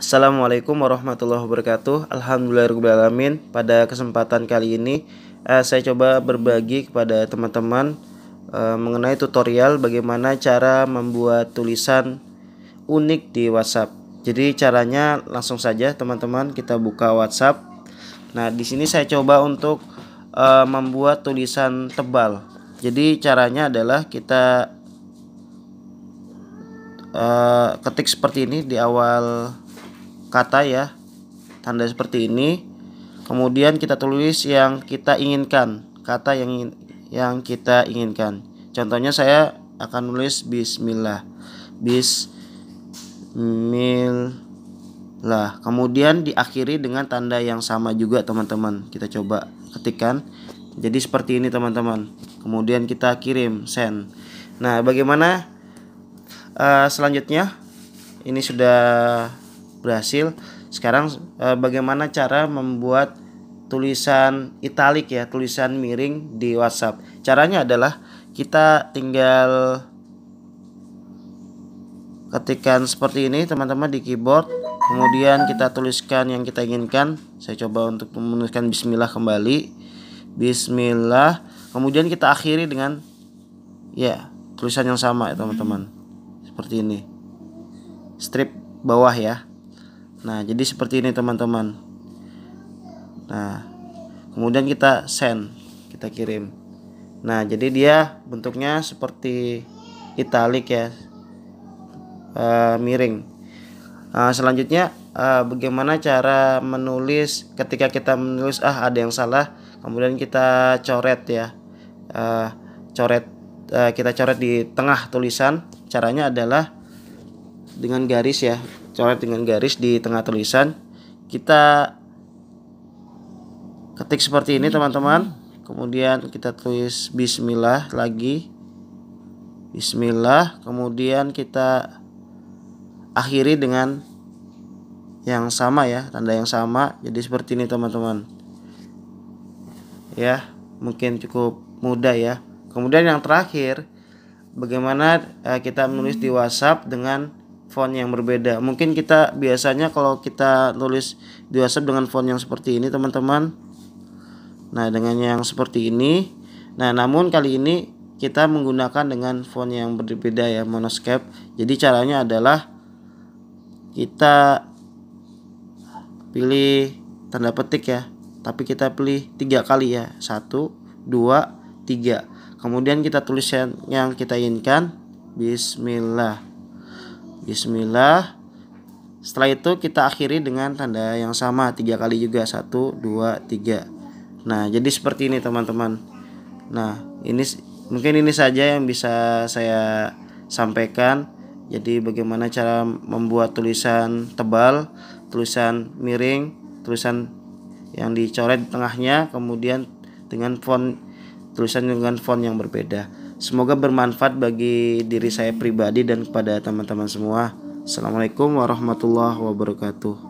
Assalamualaikum warahmatullahi wabarakatuh. Alhamdulillahirobbilalamin. Pada kesempatan kali ini eh, saya coba berbagi kepada teman-teman eh, mengenai tutorial bagaimana cara membuat tulisan unik di WhatsApp. Jadi caranya langsung saja teman-teman kita buka WhatsApp. Nah di sini saya coba untuk eh, membuat tulisan tebal. Jadi caranya adalah kita eh, ketik seperti ini di awal kata ya tanda seperti ini kemudian kita tulis yang kita inginkan kata yang ingin, yang kita inginkan contohnya saya akan tulis bismillah bismillah kemudian diakhiri dengan tanda yang sama juga teman-teman kita coba ketikkan jadi seperti ini teman-teman kemudian kita kirim send nah bagaimana uh, selanjutnya ini sudah berhasil. Sekarang eh, bagaimana cara membuat tulisan italik ya, tulisan miring di WhatsApp. Caranya adalah kita tinggal ketikkan seperti ini teman-teman di keyboard kemudian kita tuliskan yang kita inginkan saya coba untuk menuliskan bismillah kembali bismillah kemudian kita akhiri dengan ya tulisan yang sama ya teman-teman seperti ini strip bawah ya Nah, jadi seperti ini teman-teman. Nah, kemudian kita send, kita kirim. Nah, jadi dia bentuknya seperti italik ya. Uh, miring. Nah, selanjutnya uh, bagaimana cara menulis ketika kita menulis ah ada yang salah, kemudian kita coret ya. Uh, coret uh, kita coret di tengah tulisan. Caranya adalah dengan garis ya coret dengan garis di tengah tulisan kita ketik seperti ini teman-teman kemudian kita tulis bismillah lagi bismillah kemudian kita akhiri dengan yang sama ya tanda yang sama jadi seperti ini teman-teman ya mungkin cukup mudah ya kemudian yang terakhir bagaimana eh, kita menulis di WhatsApp dengan font yang berbeda. Mungkin kita biasanya kalau kita tulis di WhatsApp dengan font yang seperti ini, teman-teman. Nah, dengan yang seperti ini. Nah, namun kali ini kita menggunakan dengan font yang berbeda ya, monoscape. Jadi caranya adalah kita pilih tanda petik ya, tapi kita pilih tiga kali ya. Satu, dua, tiga. Kemudian kita tulis yang, yang kita inginkan. Bismillah. Bismillah. Setelah itu kita akhiri dengan tanda yang sama tiga kali juga satu dua tiga. Nah jadi seperti ini teman-teman. Nah ini mungkin ini saja yang bisa saya sampaikan. Jadi bagaimana cara membuat tulisan tebal, tulisan miring, tulisan yang dicoret di tengahnya, kemudian dengan font tulisan dengan font yang berbeda. Semoga bermanfaat bagi diri saya pribadi dan kepada teman-teman semua. Assalamualaikum warahmatullahi wabarakatuh.